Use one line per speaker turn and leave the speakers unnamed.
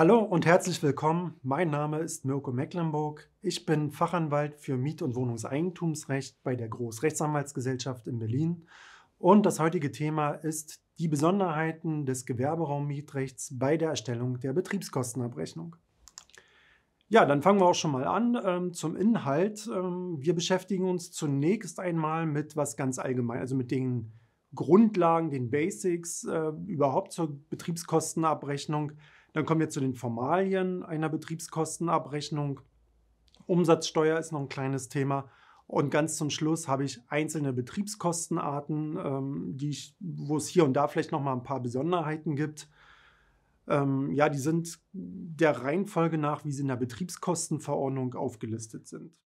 Hallo und herzlich willkommen. Mein Name ist Mirko Mecklenburg. Ich bin Fachanwalt für Miet- und Wohnungseigentumsrecht bei der Großrechtsanwaltsgesellschaft in Berlin. Und das heutige Thema ist die Besonderheiten des Gewerberaummietrechts bei der Erstellung der Betriebskostenabrechnung. Ja, dann fangen wir auch schon mal an ähm, zum Inhalt. Ähm, wir beschäftigen uns zunächst einmal mit was ganz allgemein, also mit den Grundlagen, den Basics äh, überhaupt zur Betriebskostenabrechnung dann kommen wir zu den Formalien einer Betriebskostenabrechnung. Umsatzsteuer ist noch ein kleines Thema. Und ganz zum Schluss habe ich einzelne Betriebskostenarten, ähm, die ich, wo es hier und da vielleicht noch mal ein paar Besonderheiten gibt. Ähm, ja, die sind der Reihenfolge nach, wie sie in der Betriebskostenverordnung aufgelistet sind.